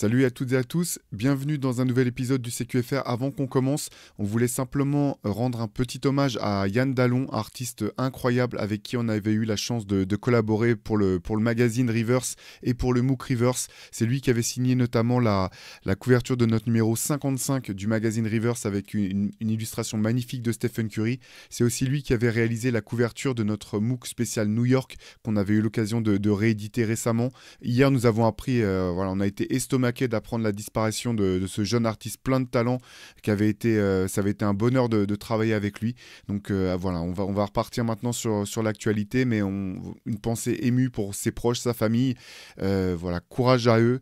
Salut à toutes et à tous, bienvenue dans un nouvel épisode du CQFR. Avant qu'on commence, on voulait simplement rendre un petit hommage à Yann Dallon, artiste incroyable avec qui on avait eu la chance de, collaborer pour le, pour le magazine Reverse et pour le MOOC Reverse. C'est lui qui avait signé notamment la, la couverture de notre numéro 55 du magazine Reverse avec une, illustration magnifique de Stephen Curry. C'est aussi lui qui avait réalisé la couverture de notre MOOC spécial New York qu'on avait eu l'occasion de, rééditer récemment. Hier, nous avons appris, euh, voilà, on a été estomacés d'apprendre la disparition de, ce jeune artiste plein de talent qui avait été, euh, ça avait été un bonheur de, travailler avec lui. Donc euh, ah, voilà, on va, on va repartir maintenant sur, sur l'actualité, mais on, une pensée émue pour ses proches, sa famille. Euh, voilà, courage à eux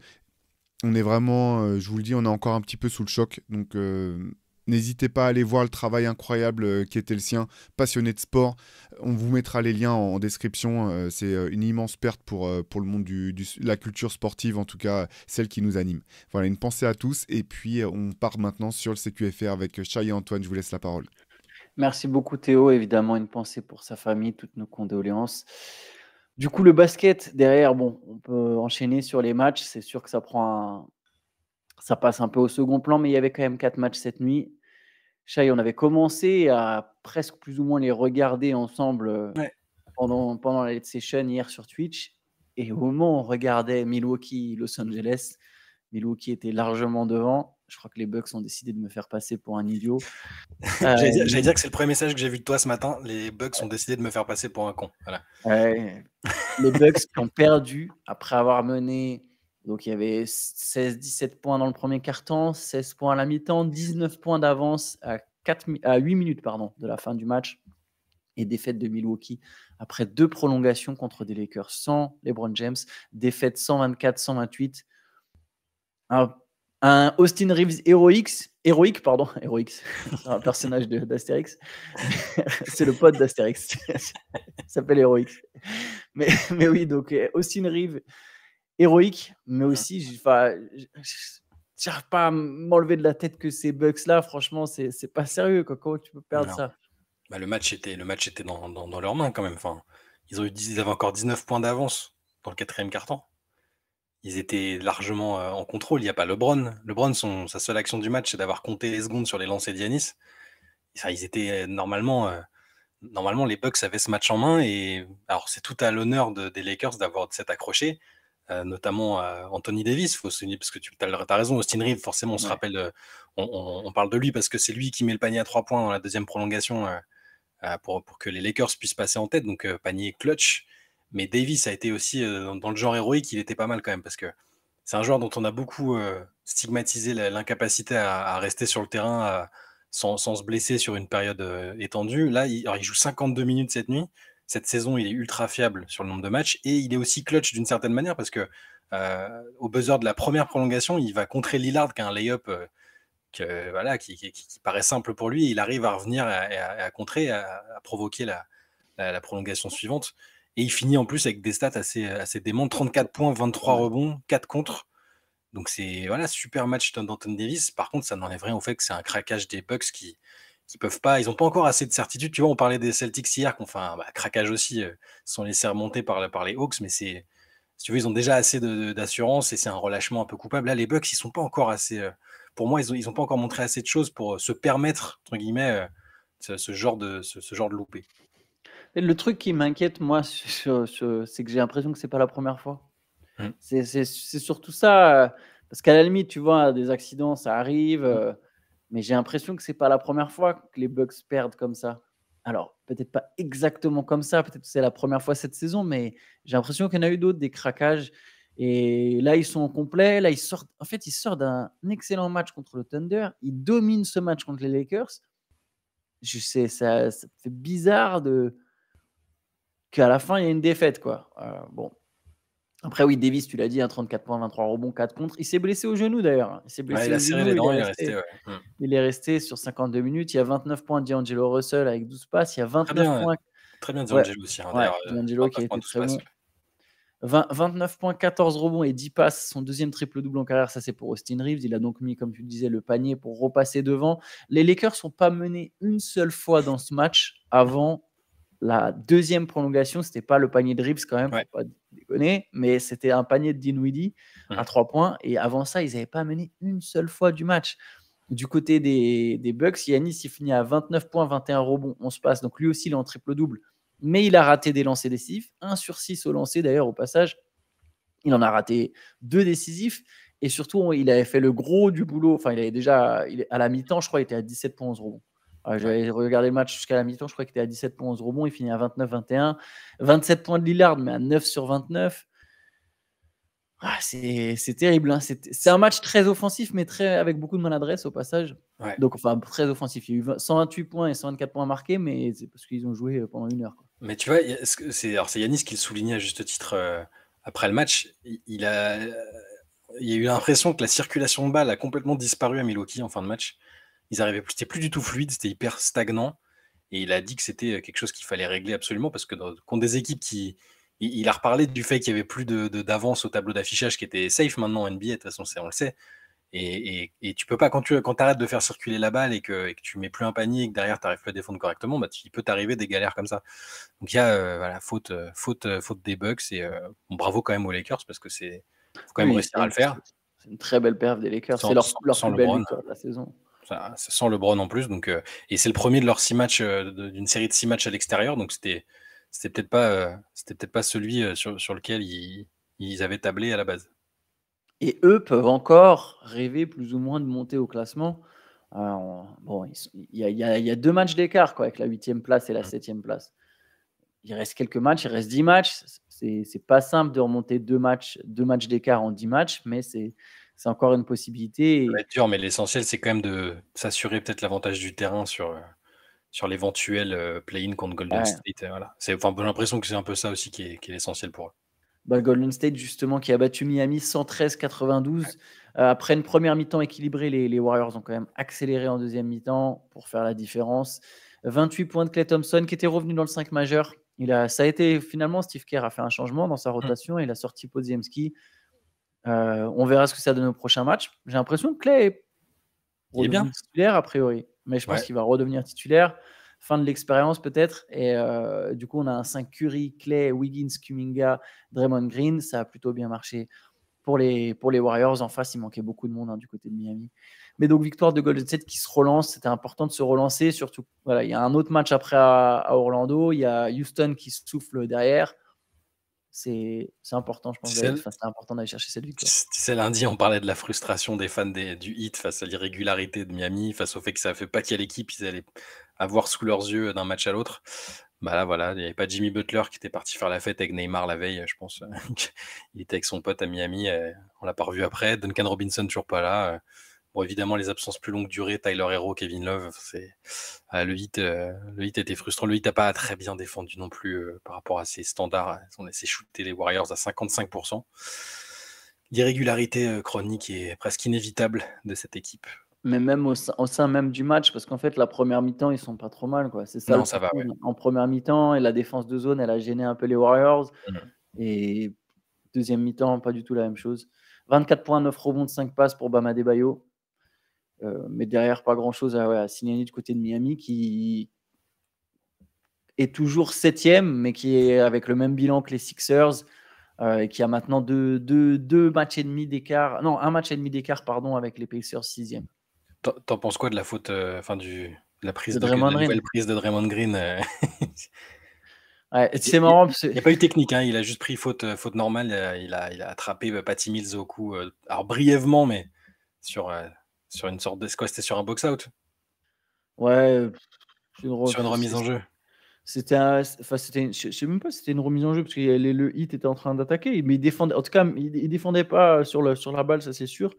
on est vraiment, je vous le dis, on est encore un petit peu sous le choc. Donc N'hésitez pas à aller voir le travail incroyable euh, qui était le sien, passionné de sport. On vous mettra les liens en, description. Euh, c'est euh, une immense perte pour, pour le monde de la culture sportive, en tout cas celle qui nous anime. Voilà, une pensée à tous. Et puis, on part maintenant sur le CQFR avec Chai et Antoine. Je vous laisse la parole. Merci beaucoup Théo, évidemment une pensée pour sa famille, toutes nos condoléances. Du coup, le basket, derrière, bon, on peut enchaîner sur les matchs. C'est sûr que ça prend ça passe un peu au second plan, mais il y avait quand même quatre matchs cette nuit. Chai, on avait commencé à presque plus ou moins les regarder ensemble euh, pendant, pendant la session hier sur Twitch. Et au moment où on regardait Milwaukee, Los Angeles, Milwaukee était largement devant. Je crois que les Bucks ont décidé de me faire passer pour un idiot. J'allais dire, euh, que c'est le premier message que j'ai vu de toi ce matin. Les Bucks ont décidé de me faire passer pour un con. Voilà. les Bucks ont perdu après avoir mené donc il y avait 16-17 points dans le premier quart-temps, 16 points à la mi-temps, 19 points d'avance à, à 8 minutes pardon, de la fin du match et défaite de Milwaukee après deux prolongations contre des Lakers sans LeBron James, défaite 124-128. Un, Austin Reeves héroïque, héroïque pardon, héroïque, un personnage d'Astérix. C'est le pote d'Astérix. s'appelle Héroïque. Mais, mais oui, donc euh, Austin Reeves héroïque, mais aussi, je j'arrive pas à m'enlever de la tête que ces Bucks là franchement, c'est pas sérieux. Quoi. Comment tu peux perdre ça bah, Le match était, le match était dans, dans, leurs mains quand même. Enfin, ils, ont eu, ils avaient encore 19 points d'avance dans le quatrième quart-temps. Ils étaient largement euh, en contrôle. Il n'y a pas LeBron. LeBron, son, sa seule action du match, c'est d'avoir compté les secondes sur les lancers d'Yanis. ça ils étaient euh, normalement. Euh, normalement, les Bucks avaient ce match en main et alors c'est tout à l'honneur des Lakers d'avoir cet accroché, euh, notamment euh, Anthony Davis, faut se parce que tu as, raison, Austin Reeves, forcément, on se rappelle, on, parle de lui parce que c'est lui qui met le panier à trois points dans la deuxième prolongation euh, pour, que les Lakers puissent passer en tête, donc panier clutch. Mais Davis a été aussi dans, le genre héroïque, il était pas mal quand même parce que c'est un joueur dont on a beaucoup stigmatisé l'incapacité à, rester sur le terrain. sans, se blesser sur une période étendue. Là, il, il, joue 52 minutes cette nuit cette saison, il est ultra fiable sur le nombre de matchs et il est aussi clutch d'une certaine manière parce que euh, au buzzer de la première prolongation, il va contrer Lillard qu'un a lay-up euh, que, voilà, qui, paraît simple pour lui. Il arrive à revenir et à, contrer, à, provoquer la, prolongation suivante. Et il finit en plus avec des stats assez, assez démentes 34 points, 23 rebonds, 4 contre. Donc c'est voilà, super match d'Anton Davis. Par contre, ça n'enlève vrai au fait que c'est un craquage des Bucks qui, peuvent pas, ils n'ont pas encore assez de certitude. Tu vois, on parlait des Celtics hier, qu'enfin, fait bah, craquage aussi, euh, sont laissés remonter par, les Hawks, mais c'est, si tu veux, ils ont déjà assez d'assurance et c'est un relâchement un peu coupable. Là, les Bucks, ils sont pas encore assez, euh, pour moi, ils n'ont ils ont pas encore montré assez de choses pour euh, se permettre, entre guillemets, ce, genre de, ce, genre de loupé. Le truc qui m'inquiète, moi, c'est que j'ai l'impression que c'est pas la première fois. Mmh. C'est surtout ça, parce qu'à la limite, tu vois, des accidents, ça arrive. Mmh mais j'ai l'impression que c'est pas la première fois que les Bucks perdent comme ça. Alors, peut-être pas exactement comme ça, peut-être que c'est la première fois cette saison, mais j'ai l'impression qu'il y en a eu d'autres, des craquages. Et là, ils sont en complet. Là, ils sortent. En fait, ils sortent d'un excellent match contre le Thunder. Ils dominent ce match contre les Lakers. Je sais, ça, fait bizarre de qu'à la fin, il y ait une défaite, quoi. Euh, bon, après, oui, Davis, tu l'as dit, 34 hein, points, 23 rebonds, 4 contre. Il s'est blessé au genou d'ailleurs. Il s'est blessé. il il, est resté, sur 52 minutes. Il y a 29 points d'Angelo Russell avec 12 passes. Il y a 29 points. Très bien, D'Angelo aussi. Hein, euh, qui a très bon. 29 points, 14 rebonds et 10 passes. Son deuxième triple-double en carrière, ça c'est pour Austin Reeves. Il a donc mis, comme tu disais, le panier pour repasser devant. Les Lakers sont pas menés une seule fois dans ce match avant la deuxième prolongation, c'était pas le panier de Rips quand même, pas mais c'était un panier de Dinwiddie à trois points. Et avant ça, ils n'avaient pas mené une seule fois du match. Du côté des, Bucks, Yanis, il finit à 29 points, 21 rebonds, on se passe. Donc lui aussi, il est en triple-double, mais il a raté des lancers décisifs. 1 sur 6 au lancer, d'ailleurs, au passage. Il en a raté deux décisifs. Et surtout, il avait fait le gros du boulot. Enfin, il avait déjà, à la mi-temps, je crois, il était à 17 points, 11 rebonds j'avais regardé le match jusqu'à la mi-temps, je crois qu'il était à 17 points, 11 rebonds, il finit à 29-21. 27 points de Lillard, mais à 9 sur 29. Ah, c'est, terrible. Hein. C'est, un match très offensif, mais très, avec beaucoup de maladresse au passage. Donc, enfin, très offensif. Il y a eu 128 points et 124 points marqués, mais c'est parce qu'ils ont joué euh, pendant une heure. Mais tu vois, c'est, Yanis qui le soulignait à juste titre euh, après le match. Il, il, a, euh, il a eu l'impression que la circulation de balle a complètement disparu à Milwaukee en fin de match plus, c'était plus du tout fluide, c'était hyper stagnant. Et il a dit que c'était euh, quelque chose qu'il fallait régler absolument parce que quand des équipes qui. Il, a reparlé du fait qu'il n'y avait plus d'avance de, au tableau d'affichage qui était safe maintenant en NBA, de toute façon, on le sait. Et, et, et, tu peux pas, quand tu quand arrêtes de faire circuler la balle et que, tu ne tu mets plus un panier et que derrière tu n'arrives plus à défendre correctement, bah, il peut t'arriver des galères comme ça. Donc il y a euh, faute, euh, faute, faute des bugs et bravo quand même aux Lakers parce que c'est faut quand même réussir à le faire. C'est une très belle perf des Lakers. C'est leur, leur plus belle victoire de la saison ça, ça, sent LeBron en plus. Donc, euh, et c'est le premier de leurs six matchs, euh, d'une série de six matchs à l'extérieur. Donc c'était, c'était peut-être pas, euh, c'était peut pas celui sur, lequel ils, avaient tablé à la base. Et eux peuvent encore rêver plus ou moins de monter au classement. bon, il y, y, a deux matchs d'écart quoi, avec la huitième place et la septième place. Il reste quelques matchs, il reste dix matchs. C'est, pas simple de remonter deux matchs, deux matchs d'écart en dix matchs, mais c'est c'est encore une possibilité. Et... dur, mais l'essentiel, c'est quand même de s'assurer peut-être l'avantage du terrain sur, euh, sur l'éventuel euh, play-in contre Golden State. Euh, voilà. Enfin, j'ai l'impression que c'est un peu ça aussi qui est, qui l'essentiel pour eux. Bah, Golden State, justement, qui a battu Miami 113-92. Après une première mi-temps équilibrée, les, Warriors ont quand même accéléré en deuxième mi-temps pour faire la différence. 28 points de Clay Thompson, qui était revenu dans le 5 majeur. Il a, ça a été finalement, Steve Kerr a fait un changement dans sa mmh. rotation. et Il a sorti Podziemski euh, on verra ce que ça donne au prochain match. J'ai l'impression que Clay est, bien. titulaire a priori, mais je pense qu'il va redevenir titulaire. Fin de l'expérience peut-être. Et euh, du coup, on a un 5 Curry, Clay, Wiggins, Kuminga, Draymond Green. Ça a plutôt bien marché pour les, pour les Warriors. En face, il manquait beaucoup de monde hein, du côté de Miami. Mais donc, victoire de Golden State qui se relance. C'était important de se relancer. Surtout, voilà, il y a un autre match après à Orlando. Il y a Houston qui souffle derrière c'est important, je pense. C'est important d'aller chercher cette victoire. C'est lundi, on parlait de la frustration des fans du hit face à l'irrégularité de Miami, face au fait que ça fait pas a l'équipe ils allaient avoir sous leurs yeux d'un match à l'autre. Bah là, voilà, il n'y avait pas Jimmy Butler qui était parti faire la fête avec Neymar la veille, je pense. Euh, il était avec son pote à Miami, euh, on l'a pas revu après. Duncan Robinson toujours pas là. Euh, évidemment, les absences plus longues durées, Tyler Hero, Kevin Love, c'est ah, le hit. Euh, le hit était frustrant. Le hit n'a pas très bien défendu non plus euh, par rapport à ses standards. On a shooter les Warriors à 55%. L'irrégularité euh, chronique est presque inévitable de cette équipe. Mais même au, sein même du match, parce qu'en fait, la première mi-temps, ils sont pas trop mal. Quoi. C'est ça. ça va, En première mi-temps, et la défense de zone, elle a gêné un peu les Warriors. Mm. Et deuxième mi-temps, pas du tout la même chose. 24 points, 9 rebonds, 5 passes pour Bama Bayo. Euh, mais derrière, pas grand-chose à, ouais, signaler du côté de Miami qui est toujours 7 septième, mais qui est avec le même bilan que les Sixers. Euh, et qui a maintenant deux, deux, deux matchs et demi d'écart, non, un match et demi d'écart, pardon, avec les Pacers 6e. T'en penses quoi de la faute, euh, enfin, du, la prise de, de, nouvelle prise de Draymond Green euh? C'est marrant. Il n'y a pas eu technique, hein. il a juste pris faute, faute normale, il a, il a attrapé Patty Mills au coup, alors brièvement, mais sur sur une sorte de. C'était sur un box-out Ouais. c'est sur une remise en jeu. C'était Enfin, c'était je sais même pas c'était une remise en jeu, parce que le hit était en train d'attaquer. Mais il défendait. En tout cas, il, défendait pas sur, le, sur la balle, ça c'est sûr.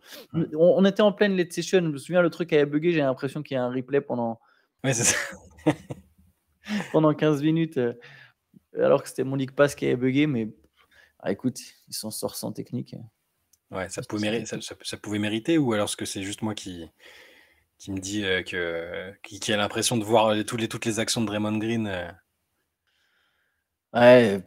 On, était en pleine late session. Je me souviens, le truc avait bugué. J'ai l'impression qu'il y a un replay pendant. pendant 15 minutes. Euh, alors que c'était mon league qui avait bugué, mais ah, écoute, ils s'en sortent sans technique. Ouais, ça pouvait, mériter, ça, pouvait mériter, ou alors ce que c'est juste moi qui, qui me dit qu'il euh, que qui, a l'impression de voir toutes, les, toutes les actions de Draymond Green. Euh. Ouais.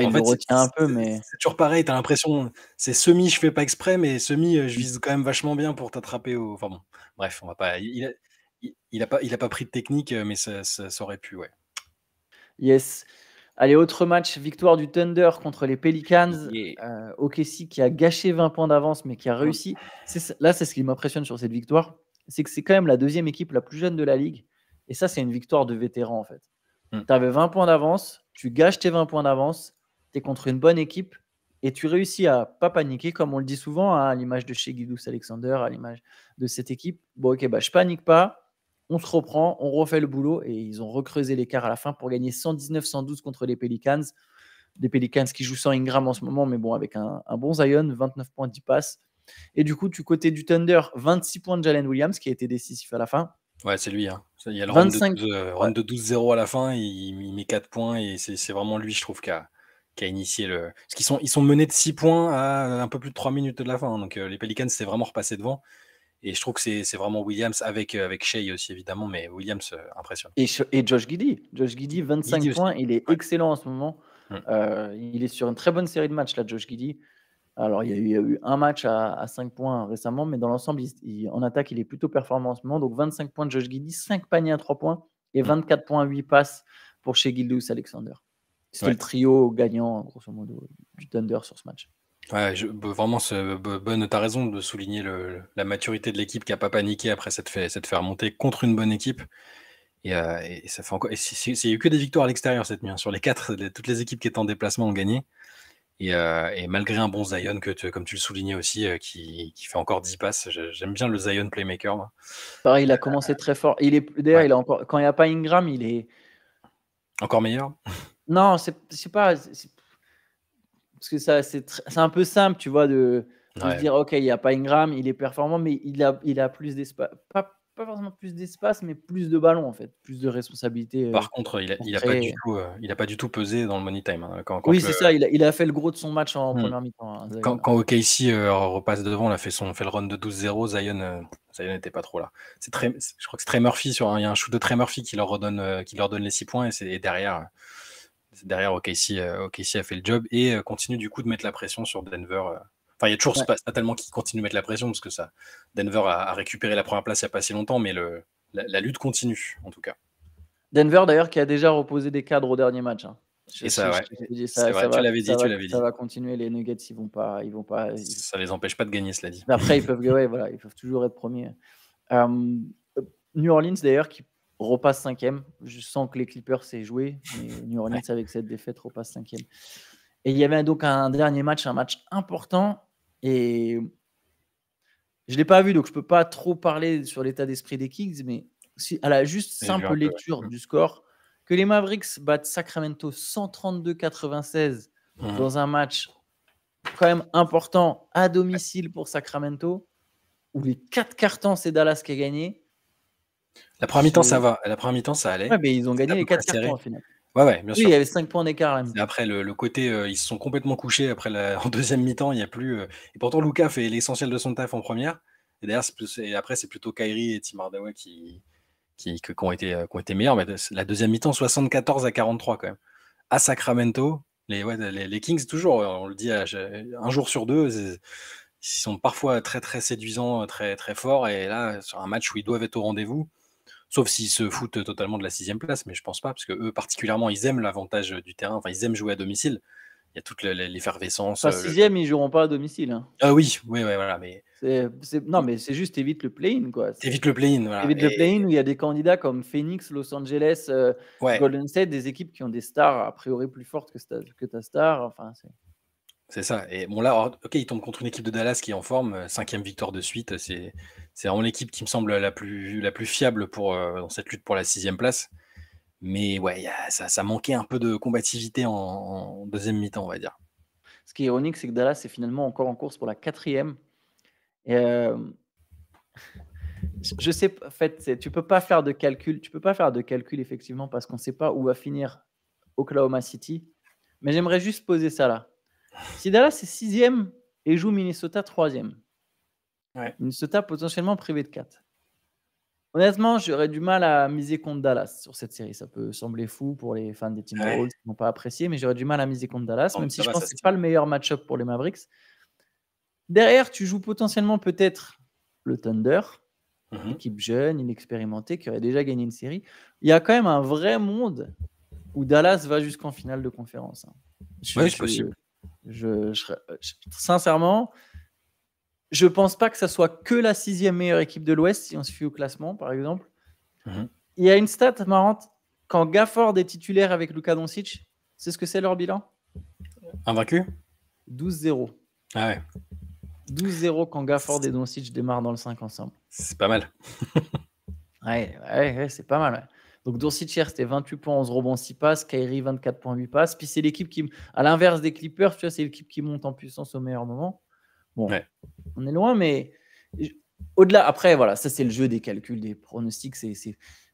il en retient un peu, mais. C'est toujours pareil, t'as l'impression. C'est semi, je fais pas exprès, mais semi, euh, je vise quand même vachement bien pour t'attraper au. Enfin bon, bref, on va pas. Il a, pas, il a pas pris de technique, mais ça, ça aurait pu, ouais. Yes. Allez, autre match, victoire du Thunder contre les Pelicans. Yeah. Euh, qui a gâché 20 points d'avance, mais qui a réussi. Là, c'est ce qui m'impressionne sur cette victoire, c'est que c'est quand même la deuxième équipe la plus jeune de la ligue. Et ça, c'est une victoire de vétéran, en fait. Hmm. Tu avais 20 points d'avance, tu gâches tes 20 points d'avance, tu es contre une bonne équipe, et tu réussis à pas paniquer, comme on le dit souvent, hein, à l'image de chez Guidous Alexander, à l'image de cette équipe. Bon, ok, bah, je panique pas, on se reprend, on refait le boulot et ils ont recreusé l'écart à la fin pour gagner 119-112 contre les Pelicans. Des Pelicans qui jouent sans Ingram en ce moment, mais bon, avec un, bon Zion, 29 points, 10 passes. Et du coup, du côté du Thunder, 26 points de Jalen Williams qui a été décisif à la fin. Ouais, c'est lui. Hein. Il y a le 25... run de 12-0 euh, à la fin, il, met 4 points et c'est vraiment lui, je trouve, qui a, initié le. Parce qu'ils sont, ils sont menés de 6 points à un peu plus de 3 minutes de la fin. Donc euh, les Pelicans, c'est vraiment repassé devant. Et je trouve que c'est vraiment Williams avec, euh, avec Shea aussi, évidemment, mais Williams euh, impressionne. Et, et Josh Giddy. Josh 25 points. Il est excellent en ce moment. Mm. Euh, il est sur une très bonne série de matchs, là, Josh Giddy. Alors, il y a eu, un match à, 5 points récemment, mais dans l'ensemble, en attaque, il est plutôt performant en ce moment. Donc, 25 points de Josh Giddy, 5 paniers à 3 points et 24 mm. points à 8 passes pour chez Gildous Alexander. c'est le trio gagnant, grosso modo, du Thunder sur ce match. Ouais, je, vraiment, bonne, tu as raison de souligner le, la maturité de l'équipe qui n'a pas paniqué après cette fait, cette fait contre une bonne équipe. Et, euh, ça fait encore. Il n'y a eu que des victoires à l'extérieur cette nuit. Hein, sur les quatre, toutes les équipes qui étaient en déplacement ont gagné. Euh, et, malgré un bon Zion, que tu, comme tu le soulignais aussi, euh, qui, fait encore 10 passes, j'aime bien le Zion Playmaker. Pareil, il a commencé très fort. Il est, d'ailleurs, il a encore, quand il n'y a pas Ingram, il est. Encore meilleur Non, c'est, pas. Parce que ça, c'est, un peu simple, tu vois, de, dire, OK, il n'y a pas Ingram, il est performant, mais il a, il a plus d'espace. Pas, forcément plus d'espace, mais plus de ballons en fait, plus de responsabilité. Euh, Par contre, il n'a pas, du tout, euh, pas du tout pesé dans le money time. Hein, oui, c'est ça, il a, fait le gros de son match en mmh. première mi-temps. Hein, quand, quand OKC euh, repasse devant, on a fait, son, fait le run de 12-0, Zion n'était pas trop là. C'est très, je crois que c'est Trey Murphy, sur, il y a un shoot de Trey Murphy qui leur, redonne, qui leur donne les 6 points, et, c'est, et derrière, derrière OKC, euh, OKC, a fait le job et euh, continue du coup de mettre la pression sur Denver. Euh. Enfin, il y a toujours ouais. pas, tellement qui continue de mettre la pression parce que ça, Denver a, récupéré la première place il n'y a pas si longtemps, mais le, la, lutte continue en tout cas. Denver d'ailleurs qui a déjà reposé des cadres au dernier match. Hein. et ça, ouais. ça, tu Ça va continuer, les Nuggets, ils vont pas, ils vont pas. Ça les empêche pas de gagner, cela dit. Après, ils peuvent, ouais, voilà, ils peuvent toujours être premiers. New Orleans d'ailleurs qui repasse cinquième. Je sens que les Clippers s'est joué, New Orleans avec cette défaite repasse cinquième. Et il y avait donc un dernier match, un match important. Et je ne l'ai pas vu, donc je ne peux pas trop parler sur l'état d'esprit des Kings, mais si, à la juste simple lecture mm. du score, que les Mavericks battent Sacramento 132-96 mm. dans un match quand même important à domicile pour Sacramento, où les quatre cartons, c'est Dallas qui a gagné. La première mi-temps, ça va. La première mi-temps, ça allait. mais ils ont gagné les 4 cartons Ouais, ouais, bien sûr. il y avait 5 points d'écart. Après, le, côté, euh, ils se sont complètement couchés après la, en deuxième mi-temps. Il y a plus. Euh, et pourtant, Luca fait l'essentiel de son taf en première. Et d'ailleurs, après, c'est plutôt Kairi et Tim Hardaway qui, qui, qui, ont été, euh, qui ont été meilleurs. Mais la deuxième mi-temps, 74 à 43 quand même. À Sacramento, les, ouais, les, Kings, toujours, on le dit un jour sur deux, ils sont parfois très, très séduisants, très, très forts. Et là, sur un match où ils doivent être au rendez-vous, Sauf s'ils se foutent totalement de la sixième place, mais je pense pas, parce que eux, particulièrement, ils aiment l'avantage euh, du terrain, enfin, ils aiment jouer à domicile. Il y a toute l'effervescence. Enfin, euh, sixième, ils joueront pas à domicile. Hein. Ah oui, oui, oui, voilà. Mais... Non, mais c'est juste évite le play-in, quoi. Évite le play-in, voilà. Évite le play-in où il y a des candidats comme Phoenix, Los Angeles, euh, Golden State, des équipes qui ont des stars a priori plus fortes que, ta, que ta star. Enfin, c'est ça. Et bon, là, ok, il tombe contre une équipe de Dallas qui est en forme. Euh, cinquième victoire de suite. C'est, vraiment l'équipe qui me semble la plus, la plus fiable pour, euh, dans cette lutte pour la sixième place. Mais ouais, ça, manquait un peu de combativité en, deuxième mi-temps, on va dire. Ce qui est ironique, c'est que Dallas est finalement encore en course pour la quatrième. Et euh, Je sais, en fait, tu peux pas faire de calcul. Tu peux pas faire de calcul effectivement parce qu'on ne sait pas où va finir Oklahoma City. Mais j'aimerais juste poser ça là. Si Dallas est sixième et joue Minnesota troisième, Minnesota potentiellement privé de 4. Honnêtement, j'aurais du mal à miser contre Dallas sur cette série. Ça peut sembler fou pour les fans des Timberwolves qui n'ont pas apprécié, mais j'aurais du mal à miser contre Dallas, même si je pense que ce pas le meilleur match-up pour les Mavericks. Derrière, tu joues potentiellement peut-être le Thunder, une mhm. équipe jeune, inexpérimentée, qui aurait déjà gagné une série. Il y a quand même un vrai monde où Dallas va jusqu'en finale de conférence. Hein. c'est possible. Je, euh, je, sincèrement, je pense pas que ça soit que la sixième meilleure équipe de l'Ouest, si on se fie au classement, par exemple. Mhm. Il y a une stat marrante. Quand Gafford est titulaire avec Luka Doncic, c'est ce que c'est leur bilan Invaincu 12-0. Ah ouais. 12-0 quand Gafford et Doncic démarrent dans le 5 ensemble. C'est pas mal. ouais, ouais c'est pas mal. Donc cher, c'était 28 points, 11 rebonds, 6 passes. Kyrie, 24 points, passes. Puis c'est l'équipe qui, à l'inverse des Clippers, tu vois, c'est l'équipe qui monte en puissance au meilleur moment. Bon, on est loin, mais au-delà, après, voilà, ça c'est le jeu des calculs, des pronostics. C'est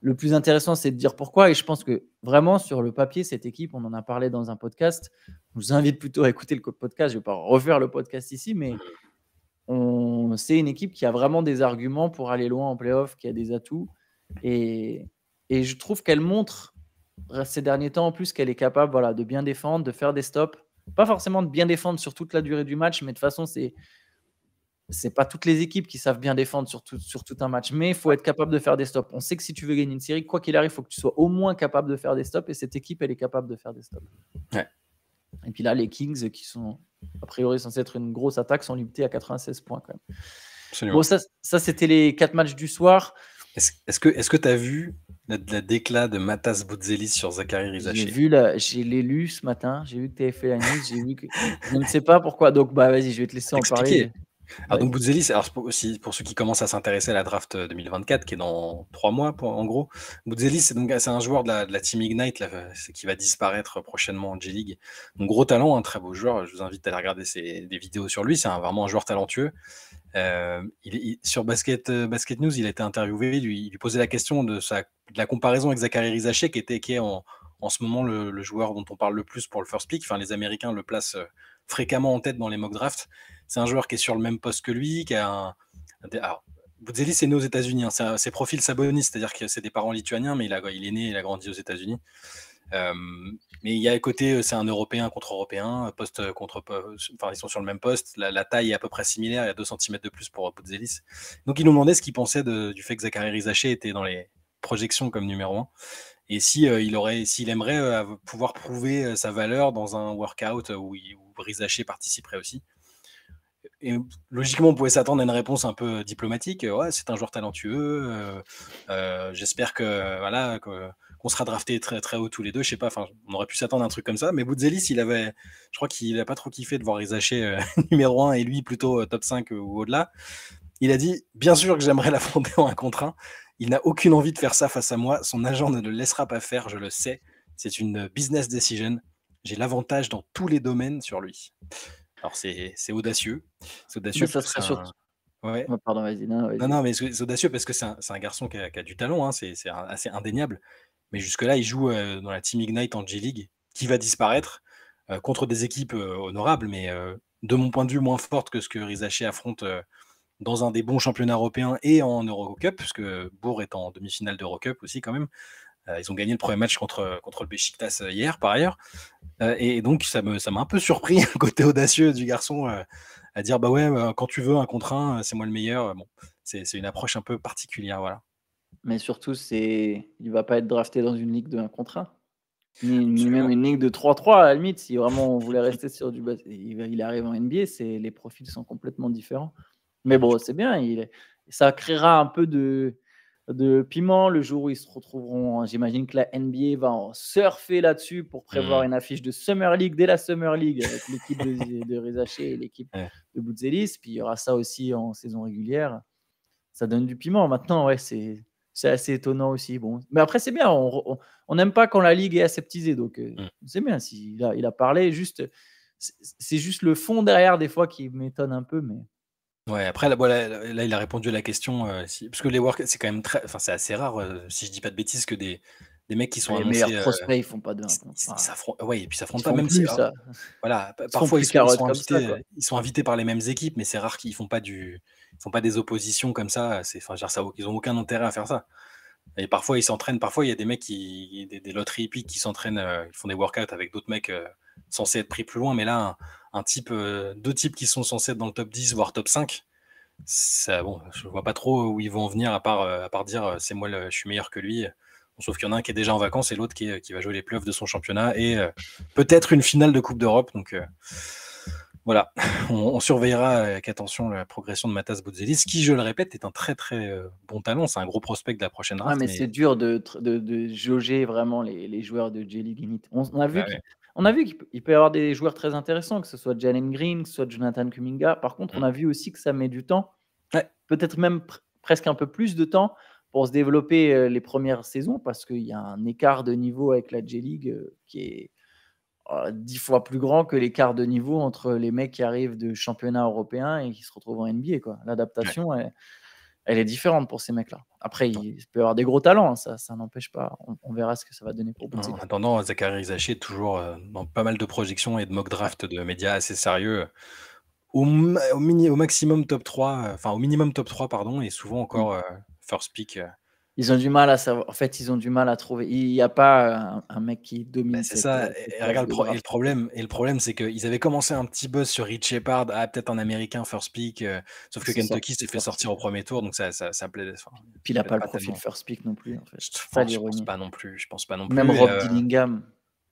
le plus intéressant, c'est de dire pourquoi. Et je pense que vraiment sur le papier, cette équipe, on en a parlé dans un podcast. Je vous invite plutôt à écouter le podcast. Je ne vais pas refaire le podcast ici, mais c'est une équipe qui a vraiment des arguments pour aller loin en playoff, qui a des atouts. Et et je trouve qu'elle montre euh, ces derniers temps en plus qu'elle est capable voilà, de bien défendre, de faire des stops. Pas forcément de bien défendre sur toute la durée du match, mais de toute façon, c'est c'est pas toutes les équipes qui savent bien défendre sur tout, sur tout un match, mais il faut être capable de faire des stops. On sait que si tu veux gagner une série, quoi qu'il arrive, il faut que tu sois au moins capable de faire des stops, et cette équipe, elle est capable de faire des stops. Ouais. Et puis là, les Kings, qui sont a priori censés être une grosse attaque, sont limités à 96 points quand même. Bon, ça, c'était les quatre matchs du soir. Est-ce est que tu as vu la, la décla de Matas Boudzeli sur Zachary Rizaché. J'ai vu la, j'ai lu ce matin, j'ai vu que tu avais fait la news, j'ai vu que je ne sais pas pourquoi. Donc bah vas-y, je vais te laisser en parler. Alors donc alors pour, pour ceux qui commencent à s'intéresser à la draft 2024, euh, qui est dans trois mois en gros, Boudzeli, c'est donc c'est un joueur de la, de la team Ignite qui va disparaître prochainement en G League. Donc gros talent, un hein, très beau joueur. Je vous invite à aller regarder des vidéos sur lui. C'est vraiment un joueur talentueux. Euh, sur Basket, euh, Basket News, il a été interviewé, lui, il lui posait la question de, la comparaison avec Zachary Rizaché, qui, était, est en, ce moment le, joueur dont on parle le plus pour le first pick. Enfin, les Américains le placent euh, fréquemment en tête dans les mock drafts. C'est un joueur qui est sur le même poste que lui, qui a un. né aux États-Unis. ses hein. C'est profil c'est-à-dire que c'est des parents lituaniens, mais il, il est né, il a grandi aux États-Unis mais il y a à côté, c'est un Européen contre Européen, poste contre enfin ils sont sur le même poste, la, taille est à peu près similaire, il y a 2 cm de plus pour Poutzelis, Donc il nous demandait ce qu'il pensait du fait que Zachary Rizaché était dans les projections comme numéro 1 et si il aurait, s'il aimerait pouvoir prouver sa valeur dans un workout où, Rizaché participerait aussi. Et logiquement, on pouvait s'attendre à une réponse un peu diplomatique. Ouais, c'est un joueur talentueux. J'espère que voilà que on sera drafté très très haut tous les deux. Je sais pas, enfin, on aurait pu s'attendre à un truc comme ça. Mais Boudzelis, il avait, je crois qu'il a pas trop kiffé de voir les euh, numéro 1 et lui plutôt euh, top 5 euh, ou au-delà. Il a dit, bien sûr que j'aimerais l'affronter en un contre Il n'a aucune envie de faire ça face à moi. Son agent ne le laissera pas faire, je le sais. C'est une business decision. J'ai l'avantage dans tous les domaines sur lui. Alors c'est audacieux. C'est audacieux. Mais Non, audacieux parce que c'est un, garçon qui a, du talent, hein. c'est assez indéniable. Mais jusque-là, il joue euh, dans la Team Ignite en G-League, qui va disparaître euh, contre des équipes euh, honorables, mais de mon point de vue, moins fortes que ce que Rizaché affronte dans un des bons championnats européens et en Eurocup, puisque Bourg est en demi-finale d'Eurocup aussi quand même. ils ont gagné le premier match contre, contre le Besiktas hier, par ailleurs. et donc, ça m'a ça un peu surpris, le côté audacieux du garçon, à dire Bah ouais, quand tu veux, un contre un, c'est moi le meilleur. Bon, c'est une approche un peu particulière, voilà. Mais surtout, c'est il va pas être drafté dans une ligue de 1 contre 1. Ni, même une ligue de 3-3 à la limite, si vraiment on voulait rester sur du bas. Il, arrive en NBA, c'est les profils sont complètement différents. Mais bon, c'est bien, il, ça créera un peu de, de piment le jour où ils se retrouveront. J'imagine que la NBA va surfer là-dessus pour prévoir hmm. une affiche de Summer League dès la Summer League avec l'équipe de, de et l'équipe de Boutzelis. Puis il y aura ça aussi en saison régulière. Ça donne du piment. Maintenant, ouais, c'est c'est assez étonnant aussi. Bon. Mais après, c'est bien. On n'aime pas quand la ligue est aseptisée. Donc, euh, mm. c'est bien. il, a, il a parlé. Juste, c'est juste le fond derrière, des fois, qui m'étonne un peu. Mais... Ouais, après, là, là, il a répondu à la question. Euh, parce que les work, c'est quand même très. Enfin, c'est assez rare, euh, si je dis pas de bêtises, que des, des mecs qui sont les meilleurs prospects, ils font pas de. et puis ça s'affrontent pas, même hein, Ça. Voilà, parfois, ils sont, invités, ils sont invités par les mêmes équipes, mais c'est rare qu'ils font pas du font pas des oppositions comme ça. C'est, enfin, ils ont aucun intérêt à faire ça. Et parfois, ils s'entraînent. Parfois, il y a des mecs qui, des, loteries qui s'entraînent, euh, ils font des workouts avec d'autres mecs euh, censés être pris plus loin. Mais là, un, type, euh, deux types qui sont censés être dans le top 10, voire top 5, ça, bon, je vois pas trop où ils vont en venir à part, à part dire c'est moi, je suis meilleur que lui. Sauf qu'il y en a un qui est déjà en vacances et l'autre qui, va jouer les playoffs de son championnat et peut-être une finale de Coupe d'Europe. Donc, voilà, on, surveillera avec attention la progression de Matas ce qui, je le répète, est un très très euh, bon talent. C'est un gros prospect de la prochaine race. Ah, mais, c'est dur de, jauger vraiment les, joueurs de J-League. On, on, a vu bah qu'il peut y avoir des joueurs très intéressants, que ce soit Jalen Green, que ce soit Jonathan Kuminga. Par contre, mm. on a vu aussi que ça met du temps, peut-être même presque un peu plus de temps pour se développer euh, les premières saisons, parce qu'il y a un écart de niveau avec la J-League euh, qui est euh, dix fois plus grand que l'écart de niveau entre les mecs qui arrivent de championnat européen et qui se retrouvent en NBA. L'adaptation, elle, est différente pour ces mecs-là. Après, il, peut y avoir des gros talents, hein, ça, ça n'empêche pas. On, verra ce que ça va donner pour En attendant, Zachary Rizachi est toujours euh, dans pas mal de projections et de mock draft de médias assez sérieux. Euh, au, au, mini, au maximum top 3, enfin au minimum top 3, pardon, et souvent encore mm. first pick ils ont du mal à savoir. En fait, ils ont du mal à trouver. Il n'y a pas euh, un, mec qui domine. Ben, c'est ça. Euh, et, le problème, et le problème, c'est qu'ils avaient commencé un petit buzz sur Rich Shepard, ah, peut-être un Américain first pick. Euh, sauf que Kentucky s'est fait sortir au premier tour, donc ça, ça, plaît. Puis il n'a pas, le profil first pick non plus. Je, ne pense pas non plus. Je pense pas non plus. Même Rob Dillingham.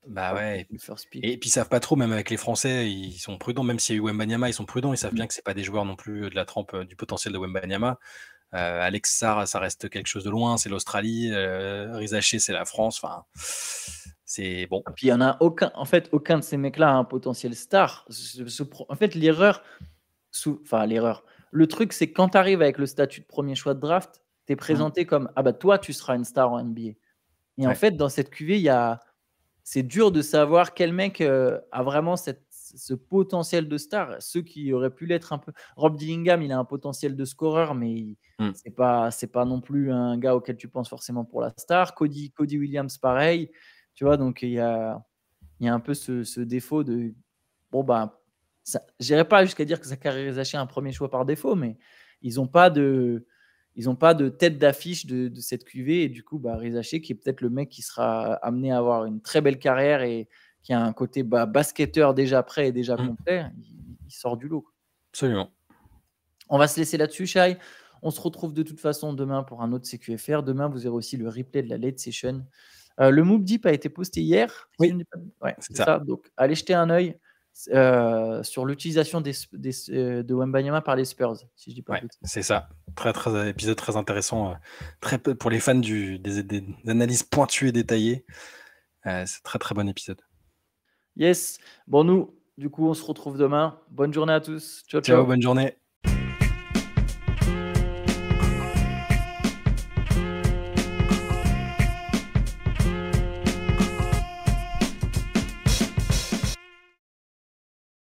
Bah ouais. Et puis ils savent pas trop, même avec les Français, ils sont prudents. Même s'il y a eu ils sont prudents. Ils savent mm. bien que c'est pas des joueurs non plus de la trempe du potentiel de Nyama. Euh, Alex Sar, ça reste quelque chose de loin, c'est l'Australie. Euh, Rizaché, c'est la France. Enfin, c'est bon. puis il y en a aucun. En fait, aucun de ces mecs-là a un potentiel star. En fait, l'erreur, sous... enfin l'erreur. Le truc, c'est quand tu arrives avec le statut de premier choix de draft, tu es mhm. présenté comme ah bah toi, tu seras une star en NBA. Et en fait, dans cette cuvée, il y a c'est dur de savoir quel mec euh, a vraiment cette ce potentiel de star, ceux qui auraient pu l'être un peu. Rob Dillingham, il a un potentiel de scoreur, mais hmm. c'est pas pas non plus un gars auquel tu penses forcément pour la star. Cody, Cody Williams, pareil. Tu vois, donc il y a, y a un peu ce, défaut de. Bon, bah, j'irai pas jusqu'à dire que Zachary est un premier choix par défaut, mais ils n'ont pas de ils n'ont pas de tête d'affiche de, cette cuvée Et du coup, bah, qui est peut-être le mec qui sera amené à avoir une très belle carrière et qui a un côté bah, basketteur déjà prêt et déjà mmh. complet, il, sort du lot. Absolument. On va se laisser là-dessus, Shai. On se retrouve de toute façon demain pour un autre CQFR. Demain, vous aurez aussi le replay de la late session. Euh, le MOOC Deep a été posté hier. Oui, c'est ça. Donc, allez jeter un œil euh, sur l'utilisation des, euh, de Wembanyama par les Spurs, si je dis pas ouais, C'est ça. Très, très épisode très intéressant, très pour les fans du, des, analyses pointues et détaillées. c'est très très bon épisode. Yes. Bon, nous, du coup, on se retrouve demain. Bonne journée à tous. Ciao, ciao. Ciao, bonne journée.